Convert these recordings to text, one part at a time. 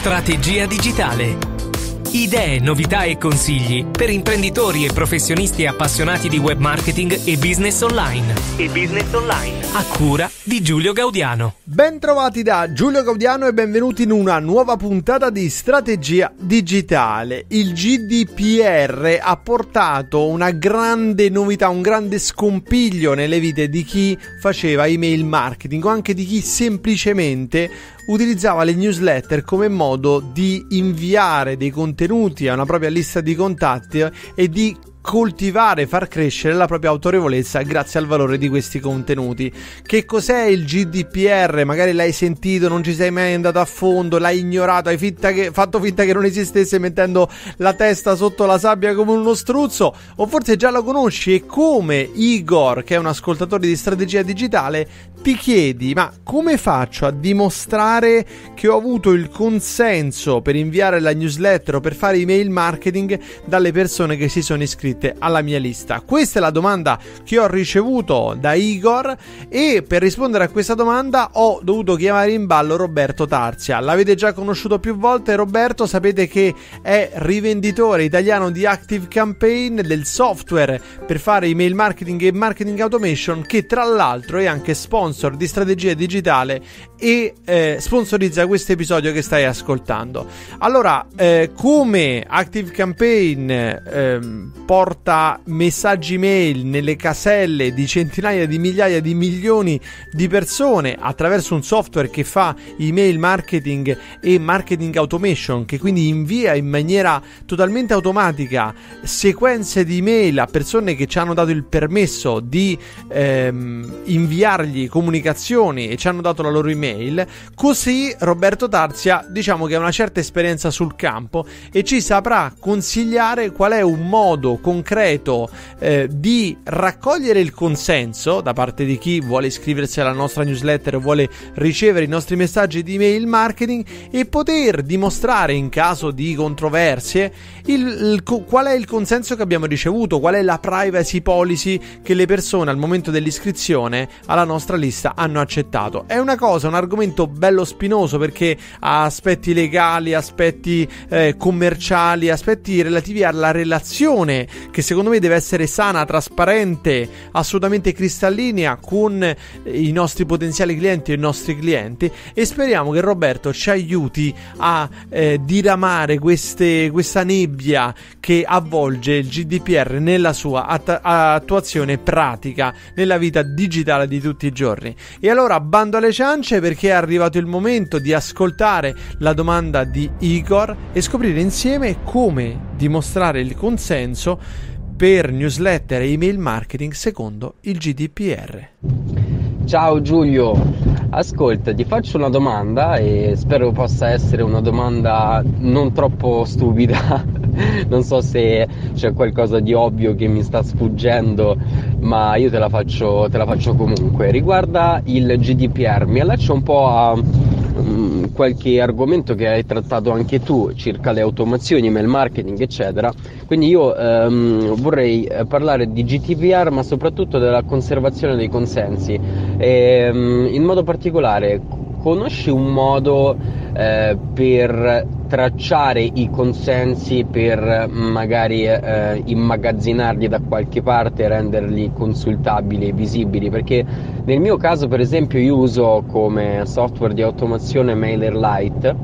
Strategia digitale. Idee, novità e consigli per imprenditori e professionisti appassionati di web marketing e business online. E business online. A cura di Giulio Gaudiano. Bentrovati da Giulio Gaudiano e benvenuti in una nuova puntata di Strategia Digitale. Il GDPR ha portato una grande novità, un grande scompiglio nelle vite di chi faceva email marketing o anche di chi semplicemente utilizzava le newsletter come modo di inviare dei contenuti a una propria lista di contatti e di coltivare, far crescere la propria autorevolezza grazie al valore di questi contenuti. Che cos'è il GDPR? Magari l'hai sentito, non ci sei mai andato a fondo, l'hai ignorato, hai finta che, fatto finta che non esistesse mettendo la testa sotto la sabbia come uno struzzo, o forse già lo conosci e come Igor, che è un ascoltatore di strategia digitale, ti chiedi ma come faccio a dimostrare che ho avuto il consenso per inviare la newsletter o per fare email marketing dalle persone che si sono iscritte? iscritte alla mia lista? Questa è la domanda che ho ricevuto da Igor e per rispondere a questa domanda ho dovuto chiamare in ballo Roberto Tarzia. L'avete già conosciuto più volte, Roberto sapete che è rivenditore italiano di Active Campaign, del software per fare email marketing e marketing automation che tra l'altro è anche sponsor di strategia digitale e eh, sponsorizza questo episodio che stai ascoltando. Allora, eh, come Active Campaign eh, può porta messaggi mail nelle caselle di centinaia di migliaia di milioni di persone attraverso un software che fa email marketing e marketing automation, che quindi invia in maniera totalmente automatica sequenze di email a persone che ci hanno dato il permesso di ehm, inviargli comunicazioni e ci hanno dato la loro email. Così Roberto Tarzia diciamo che ha una certa esperienza sul campo e ci saprà consigliare qual è un modo concreto eh, di raccogliere il consenso da parte di chi vuole iscriversi alla nostra newsletter o vuole ricevere i nostri messaggi di email marketing e poter dimostrare in caso di controversie il, il, qual è il consenso che abbiamo ricevuto, qual è la privacy policy che le persone al momento dell'iscrizione alla nostra lista hanno accettato. È una cosa, un argomento bello spinoso perché ha aspetti legali, aspetti eh, commerciali, aspetti relativi alla relazione che secondo me deve essere sana, trasparente, assolutamente cristallinea con i nostri potenziali clienti e i nostri clienti e speriamo che Roberto ci aiuti a eh, diramare queste, questa nebbia che avvolge il GDPR nella sua att- attuazione pratica nella vita digitale di tutti i giorni. E allora bando alle ciance perché è arrivato il momento di ascoltare la domanda di Igor e scoprire insieme come dimostrare il consenso per newsletter e email marketing secondo il GDPR. Ciao Giulio, ascolta, ti faccio una domanda e spero possa essere una domanda non troppo stupida. non so se c'è qualcosa di ovvio che mi sta sfuggendo, ma io te la faccio, te la faccio comunque. Riguarda il GDPR, mi allaccio un po' a mm, qualche argomento che hai trattato anche tu circa le automazioni, mail marketing, eccetera. Quindi io ehm, vorrei eh, parlare di GDPR, ma soprattutto della conservazione dei consensi. E, ehm, in modo particolare, conosci un modo eh, per tracciare i consensi per mm, magari eh, immagazzinarli da qualche parte e renderli consultabili e visibili perché nel mio caso per esempio io uso come software di automazione MailerLite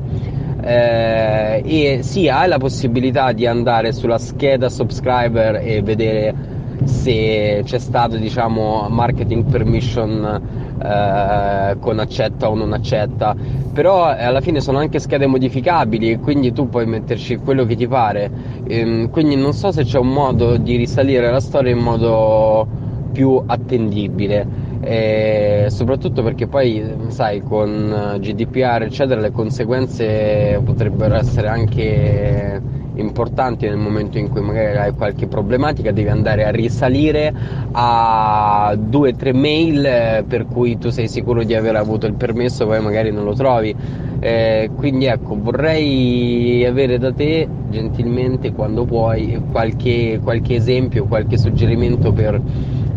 eh, e si sì, ha la possibilità di andare sulla scheda subscriber e vedere se c'è stato diciamo, marketing permission eh, con accetta o non accetta però eh, alla fine sono anche schede modificabili quindi tu puoi metterci quello che ti pare ehm, quindi non so se c'è un modo di risalire la storia in modo più attendibile e soprattutto perché poi sai con eh, GDPR eccetera le conseguenze potrebbero essere anche importanti nel momento in cui magari hai qualche problematica devi andare a risalire a due o tre mail eh, per cui tu sei sicuro di aver avuto il permesso poi magari non lo trovi eh, quindi ecco vorrei avere da te gentilmente quando puoi qualche, qualche esempio qualche suggerimento per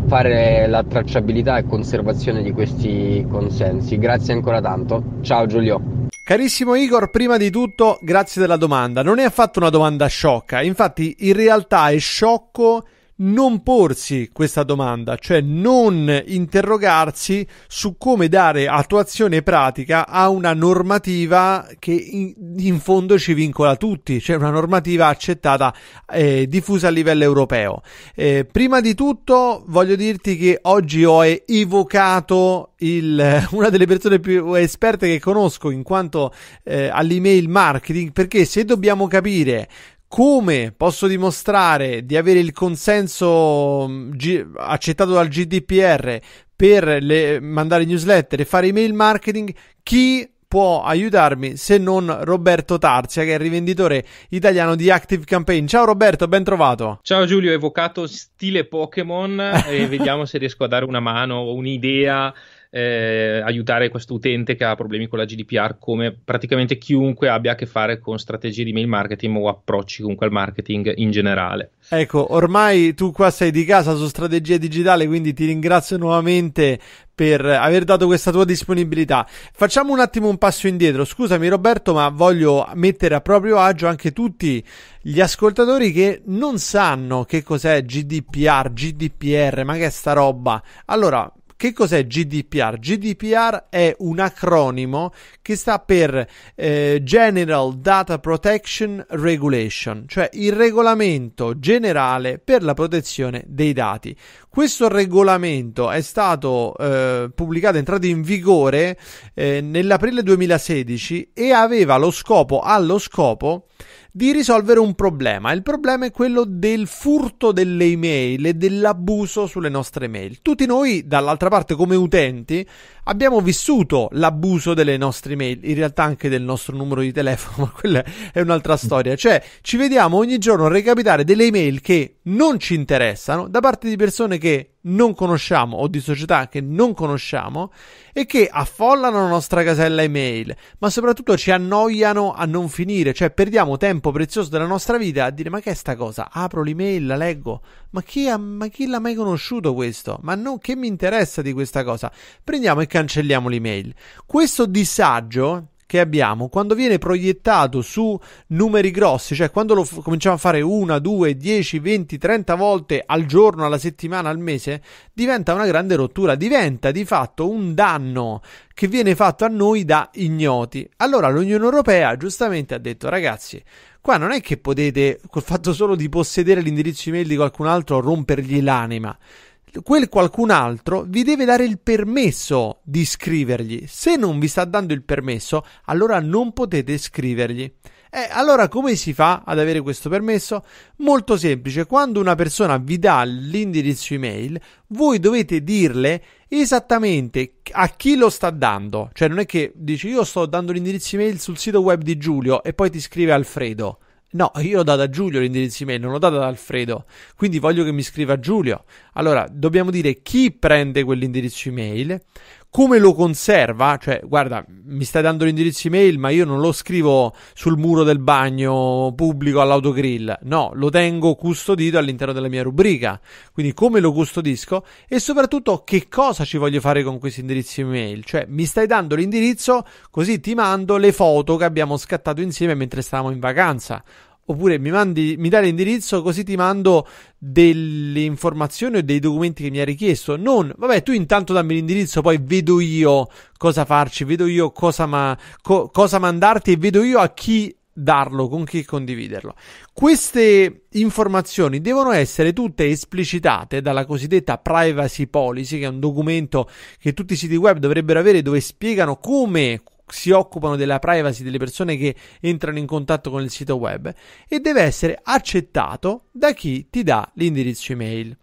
fare la tracciabilità e conservazione di questi consensi. Grazie ancora tanto. Ciao Giulio. Carissimo Igor, prima di tutto grazie della domanda. Non è affatto una domanda sciocca, infatti in realtà è sciocco non porsi questa domanda, cioè non interrogarsi su come dare attuazione pratica a una normativa che in, in fondo ci vincola tutti, cioè una normativa accettata e eh, diffusa a livello europeo. Eh, prima di tutto voglio dirti che oggi ho evocato il, una delle persone più esperte che conosco in quanto eh, all'email marketing, perché se dobbiamo capire come posso dimostrare di avere il consenso mm, G- accettato dal GDPR per le- mandare newsletter e fare email marketing? Chi può aiutarmi se non Roberto Tarzia, che è il rivenditore italiano di Active Campaign. Ciao Roberto, ben trovato. Ciao Giulio, ho evocato stile Pokémon e vediamo se riesco a dare una mano o un'idea eh, aiutare questo utente che ha problemi con la GDPR, come praticamente chiunque abbia a che fare con strategie di mail marketing o approcci comunque al marketing in generale. Ecco, ormai tu qua sei di casa su strategia digitale, quindi ti ringrazio nuovamente per aver dato questa tua disponibilità. Facciamo un attimo un passo indietro. Scusami Roberto, ma voglio mettere a proprio agio anche tutti gli ascoltatori che non sanno che cos'è GDPR, GDPR, ma che è sta roba. Allora, che cos'è GDPR? GDPR è un acronimo che sta per eh, General Data Protection Regulation, cioè il regolamento generale per la protezione dei dati. Questo regolamento è stato eh, pubblicato, è entrato in vigore eh, nell'aprile 2016 e aveva lo scopo, allo scopo, di risolvere un problema. Il problema è quello del furto delle email e dell'abuso sulle nostre email. Tutti noi, dall'altra parte, come utenti, abbiamo vissuto l'abuso delle nostre email, in realtà anche del nostro numero di telefono, ma quella è un'altra storia. Cioè, ci vediamo ogni giorno recapitare delle email che non ci interessano da parte di persone che non conosciamo o di società che non conosciamo e che affollano la nostra casella email, ma soprattutto ci annoiano a non finire, cioè perdiamo tempo prezioso della nostra vita a dire ma che è sta cosa? Apro l'email, la leggo, ma chi, ha, ma chi l'ha mai conosciuto questo? Ma non, che mi interessa di questa cosa? Prendiamo e cancelliamo l'email. Questo disagio che abbiamo, quando viene proiettato su numeri grossi, cioè quando lo f- cominciamo a fare una, due, dieci, venti, trenta volte al giorno, alla settimana, al mese, diventa una grande rottura, diventa di fatto un danno che viene fatto a noi da ignoti. Allora l'Unione Europea giustamente ha detto ragazzi, qua non è che potete col fatto solo di possedere l'indirizzo email di qualcun altro rompergli l'anima quel qualcun altro vi deve dare il permesso di scrivergli. Se non vi sta dando il permesso, allora non potete scrivergli. E eh, allora come si fa ad avere questo permesso? Molto semplice, quando una persona vi dà l'indirizzo email, voi dovete dirle esattamente a chi lo sta dando. Cioè non è che dici io sto dando l'indirizzo email sul sito web di Giulio e poi ti scrive Alfredo. No, io l'ho data a Giulio l'indirizzo email, non l'ho data ad Alfredo, quindi voglio che mi scriva Giulio. Allora, dobbiamo dire chi prende quell'indirizzo email, come lo conserva, cioè guarda, mi stai dando l'indirizzo email, ma io non lo scrivo sul muro del bagno pubblico all'autogrill, no, lo tengo custodito all'interno della mia rubrica. Quindi come lo custodisco e soprattutto che cosa ci voglio fare con questi indirizzi email? Cioè, mi stai dando l'indirizzo così ti mando le foto che abbiamo scattato insieme mentre stavamo in vacanza oppure mi, mandi, mi dai l'indirizzo così ti mando delle informazioni o dei documenti che mi hai richiesto. Non, vabbè, tu intanto dammi l'indirizzo, poi vedo io cosa farci, vedo io cosa, ma, co, cosa mandarti e vedo io a chi darlo, con chi condividerlo. Queste informazioni devono essere tutte esplicitate dalla cosiddetta privacy policy, che è un documento che tutti i siti web dovrebbero avere dove spiegano come si occupano della privacy delle persone che entrano in contatto con il sito web e deve essere accettato da chi ti dà l'indirizzo email.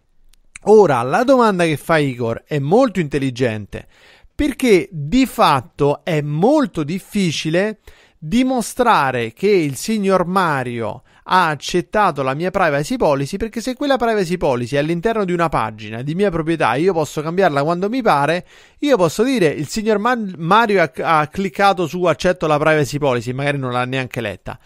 Ora, la domanda che fa Igor è molto intelligente perché di fatto è molto difficile dimostrare che il signor Mario ha accettato la mia privacy policy perché se quella privacy policy è all'interno di una pagina di mia proprietà io posso cambiarla quando mi pare, io posso dire il signor Man- Mario ha, ha cliccato su accetto la privacy policy, magari non l'ha neanche letta.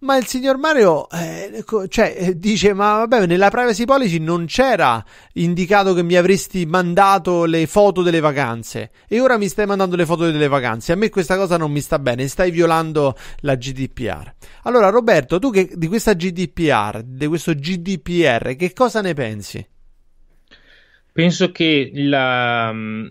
Ma il signor Mario eh, cioè, eh, dice: Ma vabbè, nella privacy policy non c'era indicato che mi avresti mandato le foto delle vacanze e ora mi stai mandando le foto delle vacanze. A me questa cosa non mi sta bene, stai violando la GDPR. Allora, Roberto, tu che, di questa GDPR, di questo GDPR, che cosa ne pensi? Penso che la, mm,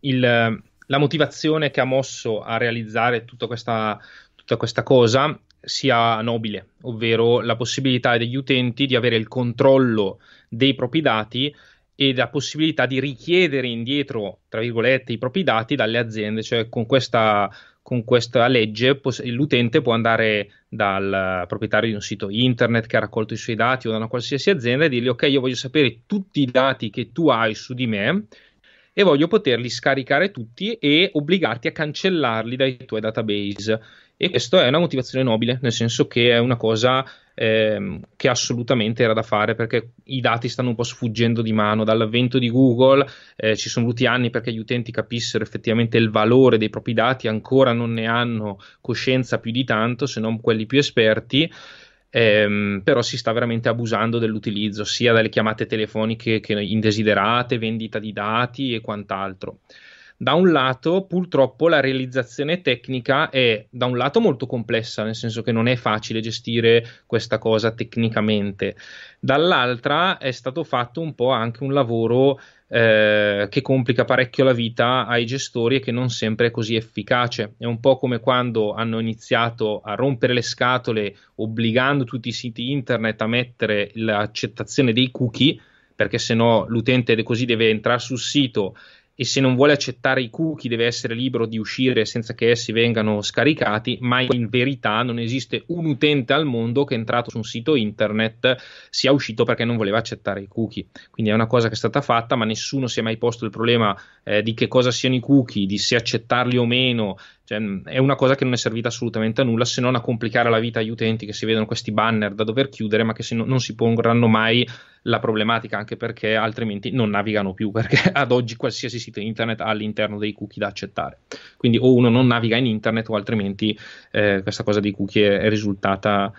il, la motivazione che ha mosso a realizzare tutta questa, tutta questa cosa sia nobile, ovvero la possibilità degli utenti di avere il controllo dei propri dati e la possibilità di richiedere indietro, tra virgolette, i propri dati dalle aziende, cioè con questa, con questa legge pos- l'utente può andare dal proprietario di un sito internet che ha raccolto i suoi dati o da una qualsiasi azienda e dirgli ok io voglio sapere tutti i dati che tu hai su di me e voglio poterli scaricare tutti e obbligarti a cancellarli dai tuoi database e questa è una motivazione nobile, nel senso che è una cosa ehm, che assolutamente era da fare perché i dati stanno un po' sfuggendo di mano. Dall'avvento di Google eh, ci sono voluti anni perché gli utenti capissero effettivamente il valore dei propri dati, ancora non ne hanno coscienza più di tanto, se non quelli più esperti. Ehm, però si sta veramente abusando dell'utilizzo sia dalle chiamate telefoniche che indesiderate, vendita di dati e quant'altro da un lato purtroppo la realizzazione tecnica è da un lato molto complessa, nel senso che non è facile gestire questa cosa tecnicamente, dall'altra è stato fatto un po' anche un lavoro eh, che complica parecchio la vita ai gestori e che non sempre è così efficace. È un po' come quando hanno iniziato a rompere le scatole obbligando tutti i siti internet a mettere l'accettazione dei cookie perché se no l'utente così deve entrare sul sito e se non vuole accettare i cookie deve essere libero di uscire senza che essi vengano scaricati, ma in verità non esiste un utente al mondo che è entrato su un sito internet sia uscito perché non voleva accettare i cookie. Quindi è una cosa che è stata fatta, ma nessuno si è mai posto il problema eh, di che cosa siano i cookie, di se accettarli o meno, cioè, mm, è una cosa che non è servita assolutamente a nulla se non a complicare la vita agli utenti che si vedono questi banner da dover chiudere, ma che si, non si porranno mai la problematica, anche perché altrimenti non navigano più, perché ad oggi qualsiasi sito internet ha all'interno dei cookie da accettare. Quindi o uno non naviga in internet o altrimenti eh, questa cosa dei cookie è risultata,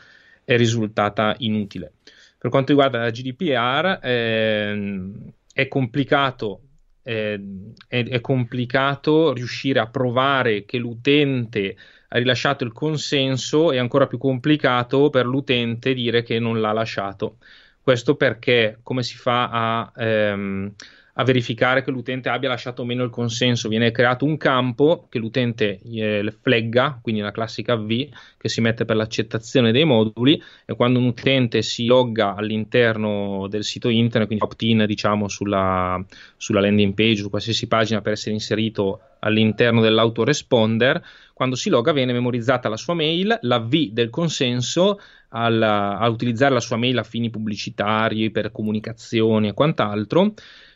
è risultata, inutile. Per quanto riguarda la GDPR, eh, è complicato eh, è, è, complicato riuscire a provare che l'utente ha rilasciato il consenso è ancora più complicato per l'utente dire che non l'ha lasciato. Questo perché come si fa a... Ehm, a verificare che l'utente abbia lasciato o meno il consenso. Viene creato un campo che l'utente eh, flegga, quindi una classica V che si mette per l'accettazione dei moduli e quando un utente si logga all'interno del sito internet, quindi opt-in diciamo sulla, sulla landing page, su qualsiasi pagina per essere inserito all'interno dell'autoresponder, quando si loga viene memorizzata la sua mail, la V del consenso alla, a utilizzare la sua mail a fini pubblicitari, per comunicazioni e quant'altro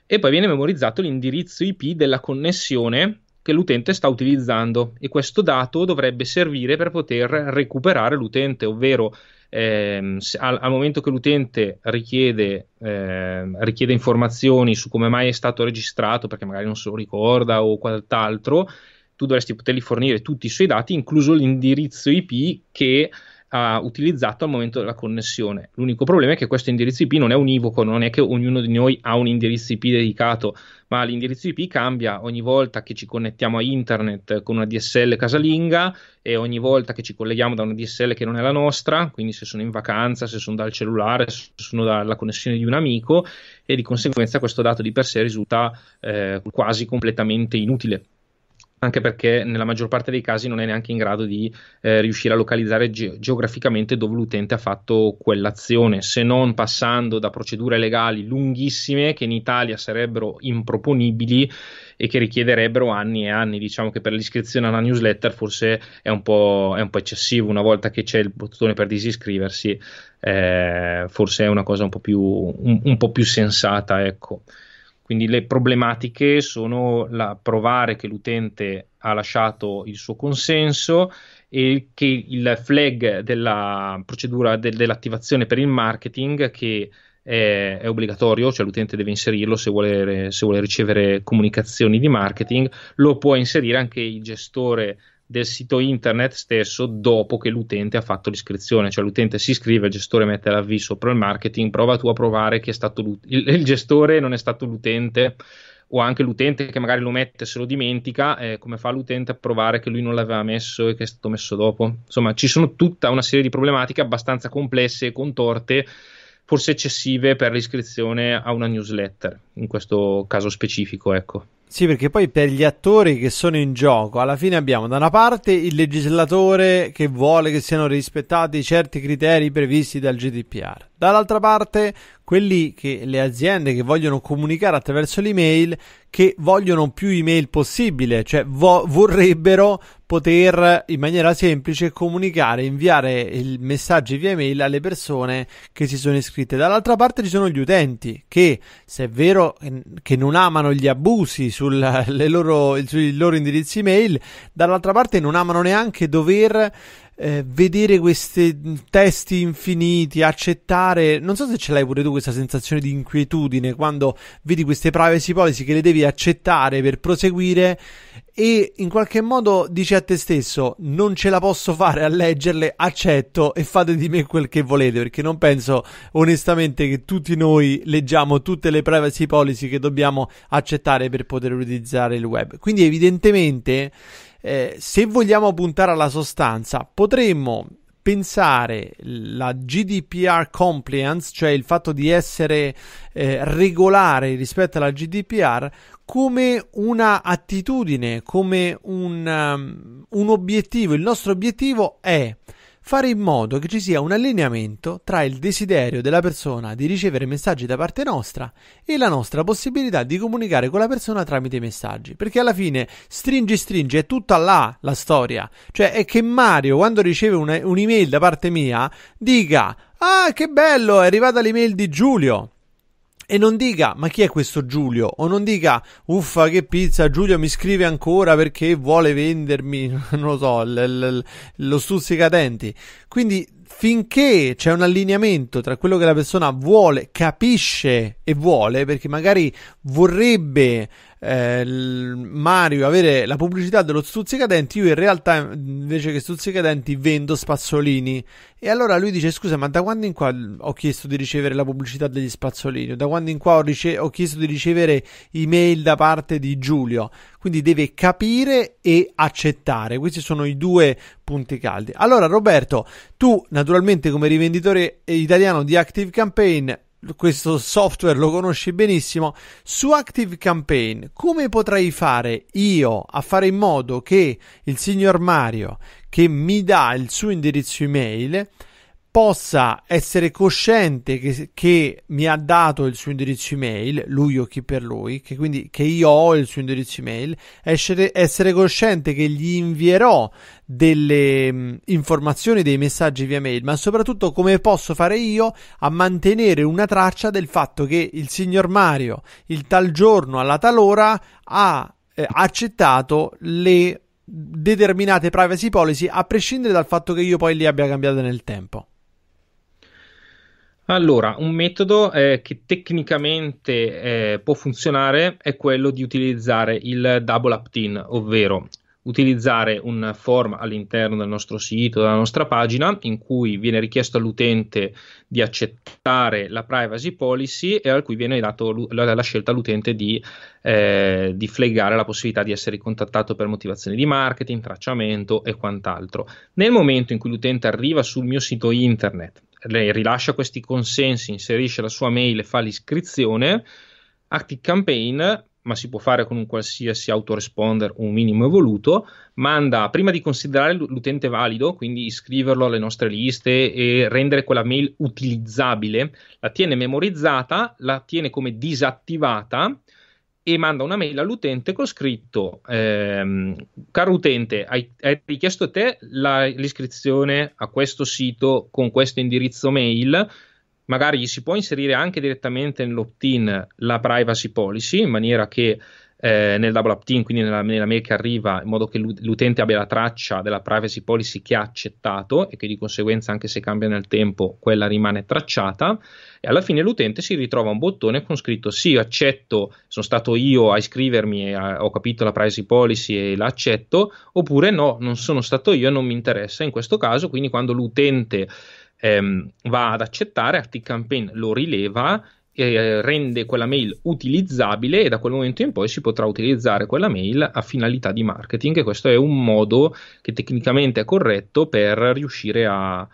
e poi viene memorizzato l'indirizzo IP della connessione che l'utente sta utilizzando e questo dato dovrebbe servire per poter recuperare l'utente, ovvero ehm, al, al, momento che l'utente richiede, ehm, richiede, informazioni su come mai è stato registrato, perché magari non se lo ricorda o quant'altro, tu dovresti potergli fornire tutti i suoi dati, incluso l'indirizzo IP che ha utilizzato al momento della connessione. L'unico problema è che questo indirizzo IP non è univoco, non è che ognuno di noi ha un indirizzo IP dedicato, ma l'indirizzo IP cambia ogni volta che ci connettiamo a internet con una DSL casalinga e ogni volta che ci colleghiamo da una DSL che non è la nostra, quindi se sono in vacanza, se sono dal cellulare, se sono dalla connessione di un amico e di conseguenza questo dato di per sé risulta eh, quasi completamente inutile anche perché nella maggior parte dei casi non è neanche in grado di eh, riuscire a localizzare ge- geograficamente dove l'utente ha fatto quell'azione, se non passando da procedure legali lunghissime che in Italia sarebbero improponibili e che richiederebbero anni e anni. Diciamo che per l'iscrizione alla newsletter forse è un po', è un po eccessivo, una volta che c'è il bottone per disiscriversi, eh, forse è una cosa un po' più, un, un po più sensata. Ecco. Quindi le problematiche sono la, provare che l'utente ha lasciato il suo consenso e che il flag della procedura de, dell'attivazione per il marketing che è, è, obbligatorio, cioè l'utente deve inserirlo se vuole, se vuole ricevere comunicazioni di marketing, lo può inserire anche il gestore del sito internet stesso dopo che l'utente ha fatto l'iscrizione, cioè l'utente si iscrive, il gestore mette l'avviso sopra il marketing, prova tu a provare che è stato il, il gestore non è stato l'utente o anche l'utente che magari lo mette se lo dimentica, eh, come fa l'utente a provare che lui non l'aveva messo e che è stato messo dopo. Insomma, ci sono tutta una serie di problematiche abbastanza complesse e contorte, forse eccessive per l'iscrizione a una newsletter, in questo caso specifico, ecco. Sì, perché poi per gli attori che sono in gioco, alla fine abbiamo da una parte il legislatore che vuole che siano rispettati certi criteri previsti dal GDPR, dall'altra parte quelli che le aziende che vogliono comunicare attraverso l'email che vogliono più email possibile, cioè vo- vorrebbero poter in maniera semplice comunicare, inviare messaggi via email alle persone che si sono iscritte. Dall'altra parte ci sono gli utenti che, se è vero che non amano gli abusi sul, loro, sui loro indirizzi email, dall'altra parte non amano neanche dover eh, vedere questi mm, testi infiniti, accettare, non so se ce l'hai pure tu questa sensazione di inquietudine quando vedi queste privacy policy che le devi accettare per proseguire e in qualche modo dici a te stesso non ce la posso fare a leggerle, accetto e fate di me quel che volete perché non penso onestamente che tutti noi leggiamo tutte le privacy policy che dobbiamo accettare per poter utilizzare il web. Quindi evidentemente eh, se vogliamo puntare alla sostanza, potremmo pensare la GDPR compliance, cioè il fatto di essere eh, regolare rispetto alla GDPR, come una attitudine, come un, um, un obiettivo. Il nostro obiettivo è fare in modo che ci sia un allineamento tra il desiderio della persona di ricevere messaggi da parte nostra e la nostra possibilità di comunicare con la persona tramite messaggi. Perché alla fine stringi stringi è tutta là la storia. Cioè è che Mario quando riceve una, un'email da parte mia dica Ah che bello è arrivata l'email di Giulio e non dica ma chi è questo Giulio o non dica uffa che pizza Giulio mi scrive ancora perché vuole vendermi non lo so l- l- lo stuzzicadenti quindi finché c'è un allineamento tra quello che la persona vuole capisce e vuole perché magari vorrebbe eh, Mario avere la pubblicità dello stuzzicadenti, io in realtà invece che stuzzicadenti vendo spazzolini. E allora lui dice: Scusa, ma da quando in qua ho chiesto di ricevere la pubblicità degli spazzolini? Da quando in qua ho, rice- ho chiesto di ricevere email da parte di Giulio? Quindi deve capire e accettare. Questi sono i due punti caldi. Allora, Roberto, tu naturalmente come rivenditore italiano di Active Campaign questo software lo conosci benissimo, su Active Campaign come potrei fare io a fare in modo che il signor Mario che mi dà il suo indirizzo email possa essere cosciente che, che, mi ha dato il suo indirizzo email, lui o chi per lui, che quindi che io ho il suo indirizzo email, essere, essere cosciente che gli invierò delle mh, mm, informazioni, dei messaggi via mail, ma soprattutto come posso fare io a mantenere una traccia del fatto che il signor Mario il tal giorno alla tal ora ha eh, accettato le determinate privacy policy a prescindere dal fatto che io poi li abbia cambiate nel tempo. Allora, un metodo eh, che tecnicamente eh, può funzionare è quello di utilizzare il double opt-in, ovvero utilizzare un form all'interno del nostro sito, della nostra pagina, in cui viene richiesto all'utente di accettare la privacy policy e al cui viene data la, la, scelta all'utente di, eh, di flaggare la possibilità di essere contattato per motivazioni di marketing, tracciamento e quant'altro. Nel momento in cui l'utente arriva sul mio sito internet, lei rilascia questi consensi, inserisce la sua mail e fa l'iscrizione, ActiveCampaign ma si può fare con un qualsiasi autoresponder un minimo evoluto, manda prima di considerare l'utente valido, quindi iscriverlo alle nostre liste e rendere quella mail utilizzabile, la tiene memorizzata, la tiene come disattivata e manda una mail all'utente con scritto ehm, caro utente hai, hai richiesto te la, l'iscrizione a questo sito con questo indirizzo mail magari gli si può inserire anche direttamente nell'opt-in la privacy policy in maniera che eh, nel double opt-in, quindi nella, nella, mail che arriva, in modo che l'utente abbia la traccia della privacy policy che ha accettato e che di conseguenza, anche se cambia nel tempo, quella rimane tracciata. E alla fine l'utente si ritrova un bottone con scritto: Sì, accetto, sono stato io a iscrivermi e a, eh, ho capito la privacy policy e la accetto, oppure no, non sono stato io e non mi interessa. In questo caso, quindi, quando l'utente ehm, va ad accettare, ActiveCampaign lo rileva eh, rende quella mail utilizzabile e da quel momento in poi si potrà utilizzare quella mail a finalità di marketing e questo è un modo che tecnicamente è corretto per riuscire a,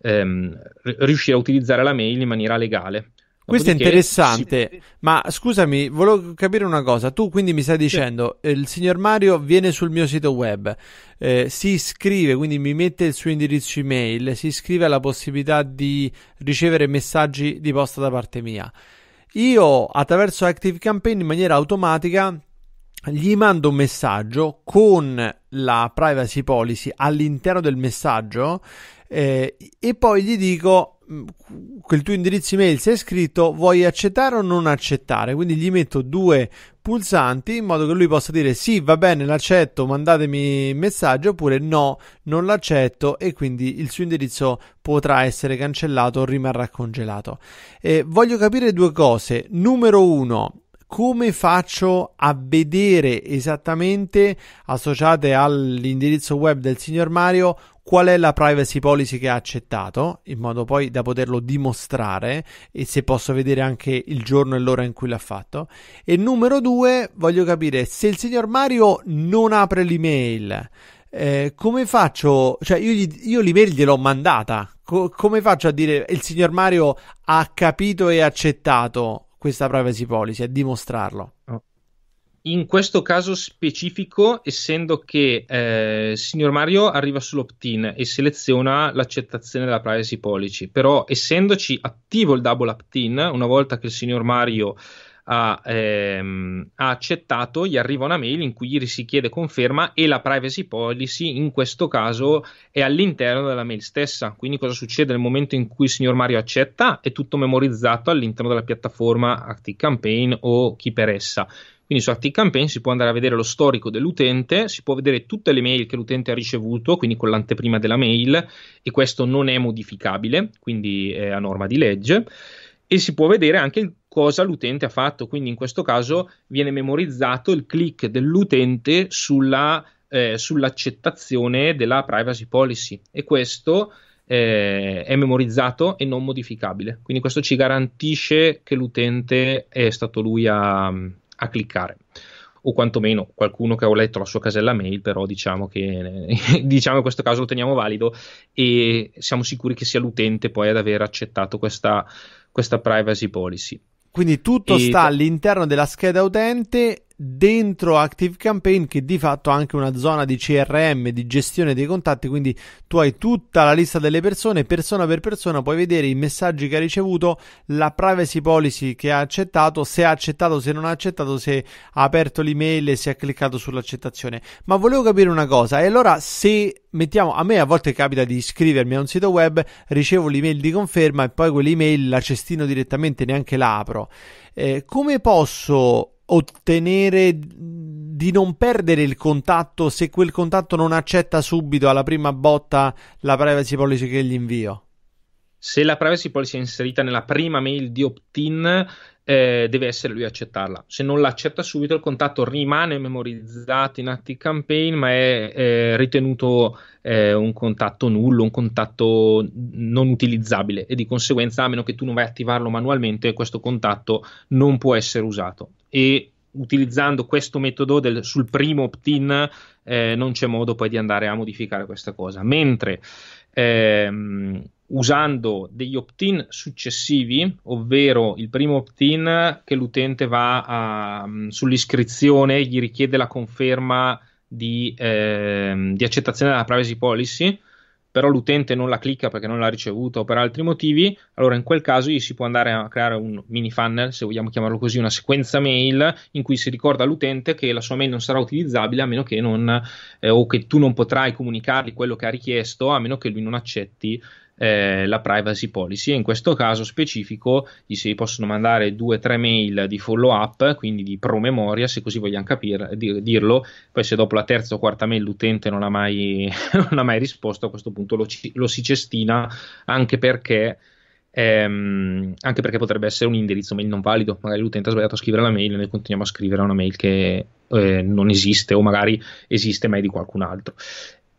ehm, riuscire a utilizzare la mail in maniera legale. Questo è interessante, si... ma scusami, volevo capire una cosa. Tu quindi mi stai dicendo, sì. Eh, il signor Mario viene sul mio sito web, eh, si iscrive, quindi mi mette il suo indirizzo email, si iscrive alla possibilità di ricevere messaggi di posta da parte mia. Io attraverso Active Campaign in maniera automatica gli mando un messaggio con la privacy policy all'interno del messaggio eh, e poi gli dico Mm, quel tuo indirizzo email se è scritto vuoi accettare o non accettare quindi gli metto due pulsanti in modo che lui possa dire sì va bene l'accetto mandatemi messaggio oppure no non l'accetto e quindi il suo indirizzo potrà essere cancellato o rimarrà congelato e voglio capire due cose numero uno come faccio a vedere esattamente, associate all'indirizzo web del signor Mario, qual è la privacy policy che ha accettato, in modo poi da poterlo dimostrare e se posso vedere anche il giorno e l'ora in cui l'ha fatto. E numero due, voglio capire se il signor Mario non apre l'email. Eh, come faccio? Cioè, io, gli, io l'email gliel'ho mandata. Co- come faccio a dire il signor Mario ha capito e accettato? questa privacy policy e dimostrarlo. Oh. In questo caso specifico, essendo che eh, il signor Mario arriva sull'opt-in e seleziona l'accettazione della privacy policy, però essendoci attivo il double opt-in, una volta che il signor Mario ha, ehm, ha, accettato, gli arriva una mail in cui gli si chiede conferma e la privacy policy in questo caso è all'interno della mail stessa. Quindi cosa succede nel momento in cui il signor Mario accetta? È tutto memorizzato all'interno della piattaforma ActiveCampaign o chi per essa. Quindi su ActiveCampaign si può andare a vedere lo storico dell'utente, si può vedere tutte le mail che l'utente ha ricevuto, quindi con l'anteprima della mail, e questo non è modificabile, quindi è a norma di legge. E si può vedere anche il cosa l'utente ha fatto. Quindi in questo caso viene memorizzato il click dell'utente sulla, eh, sull'accettazione della privacy policy e questo eh, è memorizzato e non modificabile. Quindi questo ci garantisce che l'utente è stato lui a, a cliccare o quantomeno qualcuno che ha letto la sua casella mail, però diciamo che diciamo in questo caso lo teniamo valido e siamo sicuri che sia l'utente poi ad aver accettato questa, questa privacy policy. Quindi tutto e... sta all'interno della scheda utente dentro Active Campaign, che di fatto ha anche una zona di CRM, di gestione dei contatti, quindi tu hai tutta la lista delle persone, persona per persona puoi vedere i messaggi che ha ricevuto, la privacy policy che ha accettato, se ha accettato, se non ha accettato, se ha aperto l'email e se ha cliccato sull'accettazione. Ma volevo capire una cosa, e allora se mettiamo, a me a volte capita di iscrivermi a un sito web, ricevo l'email di conferma e poi quell'email la cestino direttamente, neanche l'apro. Eh, come posso ottenere di non perdere il contatto se quel contatto non accetta subito alla prima botta la privacy policy che gli invio? Se la privacy policy è inserita nella prima mail di opt-in, eh, deve essere lui a accettarla. Se non l'accetta subito, il contatto rimane memorizzato in Active Campaign, ma è eh, ritenuto eh, un contatto nullo, un contatto non utilizzabile e di conseguenza, a meno che tu non vai a attivarlo manualmente, questo contatto non può essere usato e utilizzando questo metodo del, sul primo opt-in eh, non c'è modo poi di andare a modificare questa cosa. Mentre ehm, usando degli opt-in successivi, ovvero il primo opt-in che l'utente va a, mm, sull'iscrizione, gli richiede la conferma di, ehm, di accettazione della privacy policy però l'utente non la clicca perché non l'ha ricevuta o per altri motivi, allora in quel caso gli si può andare a creare un mini funnel, se vogliamo chiamarlo così, una sequenza mail in cui si ricorda all'utente che la sua mail non sarà utilizzabile a meno che non eh, o che tu non potrai comunicargli quello che ha richiesto, a meno che lui non accetti eh, la privacy policy e in questo caso specifico gli si possono mandare due o tre mail di follow up, quindi di promemoria se così vogliamo capir- dirlo, poi se dopo la terza o quarta mail l'utente non ha mai, non ha mai risposto a questo punto lo, ci- lo si cestina anche perché... Ehm, anche perché potrebbe essere un indirizzo mail non valido, magari l'utente ha sbagliato a scrivere la mail e noi continuiamo a scrivere una mail che eh, non esiste o magari esiste ma è di qualcun altro.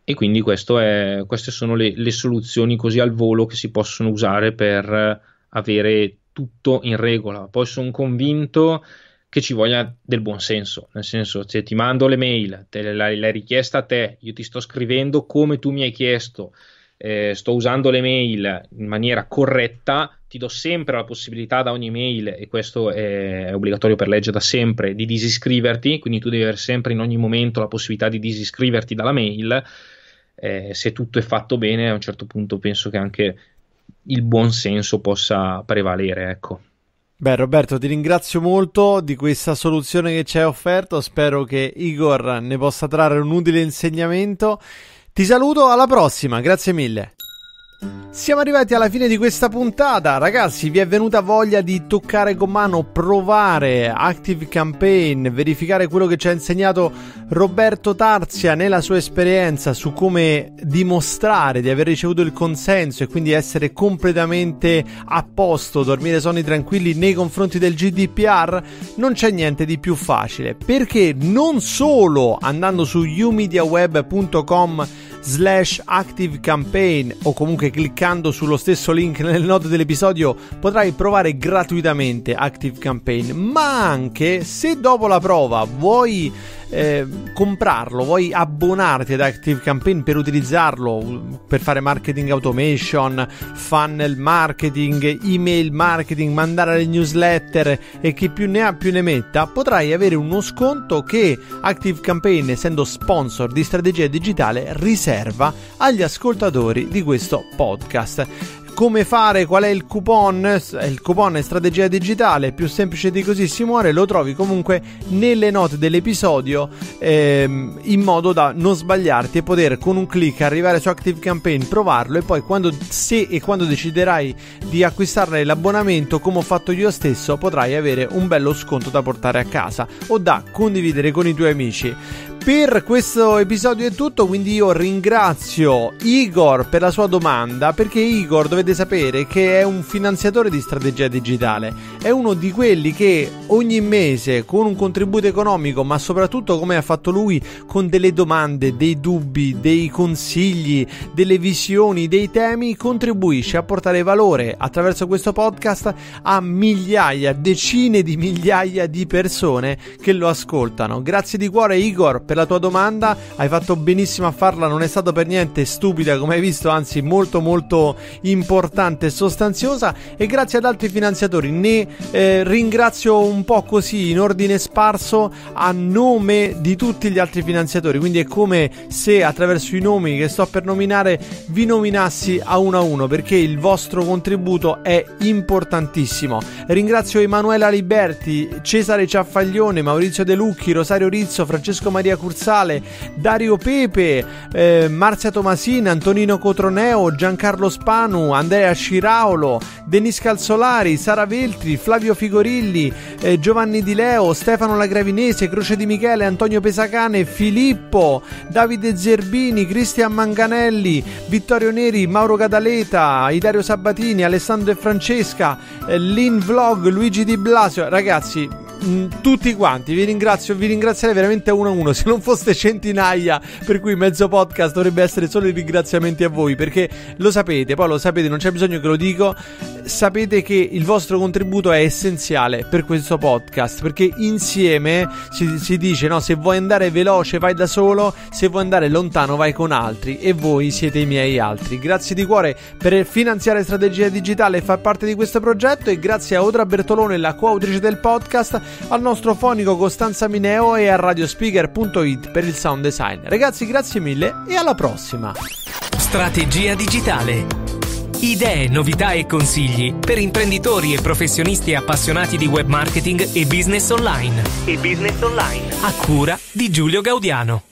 E quindi è, queste sono le, le, soluzioni così al volo che si possono usare per avere tutto in regola. Poi sono convinto che ci voglia del buon senso, nel senso cioè, ti mando le mail, te, la, la richiesta a te, io ti sto scrivendo come tu mi hai chiesto, eh, sto usando le mail in maniera corretta, ti do sempre la possibilità da ogni mail, e questo è obbligatorio per legge da sempre, di disiscriverti, quindi tu devi avere sempre in ogni momento la possibilità di disiscriverti dalla mail. Eh, se tutto è fatto bene, a un certo punto penso che anche il buon senso possa prevalere, ecco. Beh, Roberto, ti ringrazio molto di questa soluzione che ci hai offerto. Spero che Igor ne possa trarre un utile insegnamento. Ti saluto, alla prossima, grazie mille. Siamo arrivati alla fine di questa puntata, ragazzi, vi è venuta voglia di toccare con mano, provare Active Campaign, verificare quello che ci ha insegnato Roberto Tarzia nella sua esperienza su come dimostrare di aver ricevuto il consenso e quindi essere completamente a posto, dormire sonni tranquilli nei confronti del GDPR, non c'è niente di più facile, perché non solo andando su umediaweb.com slash active campaign o comunque cliccando sullo stesso link nel note dell'episodio potrai provare gratuitamente Active Campaign, ma anche se dopo la prova vuoi eh, comprarlo, vuoi abbonarti ad Active Campaign per utilizzarlo per fare marketing automation, funnel marketing, email marketing, mandare le newsletter e chi più ne ha più ne metta, potrai avere uno sconto che Active Campaign, essendo sponsor di strategia digitale, riserva agli ascoltatori di questo podcast come fare, qual è il coupon, il coupon è strategia digitale, più semplice di così si muore, lo trovi comunque nelle note dell'episodio ehm, in modo da non sbagliarti e poter con un clic arrivare su Active Campaign, provarlo e poi quando, se e quando deciderai di acquistarne l'abbonamento come ho fatto io stesso potrai avere un bello sconto da portare a casa o da condividere con i tuoi amici. Per questo episodio è tutto, quindi io ringrazio Igor per la sua domanda, perché Igor dovete sapere che è un finanziatore di strategia digitale, è uno di quelli che ogni mese con un contributo economico, ma soprattutto come ha fatto lui, con delle domande, dei dubbi, dei consigli, delle visioni, dei temi, contribuisce a portare valore attraverso questo podcast a migliaia, decine di migliaia di persone che lo ascoltano. Grazie di cuore Igor per la tua domanda, hai fatto benissimo a farla, non è stata per niente stupida come hai visto, anzi molto molto importante e sostanziosa e grazie ad altri finanziatori ne eh, ringrazio un po' così in ordine sparso a nome di tutti gli altri finanziatori, quindi è come se attraverso i nomi che sto per nominare vi nominassi a uno a uno perché il vostro contributo è importantissimo. Ringrazio Emanuela Liberti, Cesare Ciaffaglione, Maurizio De Lucchi, Rosario Rizzo, Francesco Maria Cursale, Dario Pepe, eh, Marzia Tomasina, Antonino Cotroneo, Giancarlo Spanu, Andrea Sciraolo, Denis Calzolari, Sara Veltri, Flavio Figorilli, eh, Giovanni Di Leo, Stefano Lagravinese, Croce di Michele, Antonio Pesacane, Filippo, Davide Zerbini, Cristian Manganelli, Vittorio Neri, Mauro Gadaleta, Idario Sabatini, Alessandro e Francesca, eh, Lin Vlog, Luigi Di Blasio. Ragazzi, Mm, tutti quanti. Vi ringrazio, vi ringrazierei veramente a uno a uno. Se non foste centinaia, per cui mezzo podcast dovrebbe essere solo i ringraziamenti a voi, perché lo sapete, poi lo sapete, non c'è bisogno che lo dico. Sapete che il vostro contributo è essenziale per questo podcast, perché insieme si, si dice, no, se vuoi andare veloce vai da solo, se vuoi andare lontano vai con altri e voi siete i miei altri. Grazie di cuore per finanziare strategia digitale e far parte di questo progetto e grazie a Odra Bertolone, la coautrice del podcast, al nostro fonico Costanza Mineo e a radiospeaker.it per il sound design. Ragazzi, grazie mille e alla prossima! Strategia digitale. Idee, novità e consigli per imprenditori e professionisti appassionati di web marketing e business online. E business online. A cura di Giulio Gaudiano.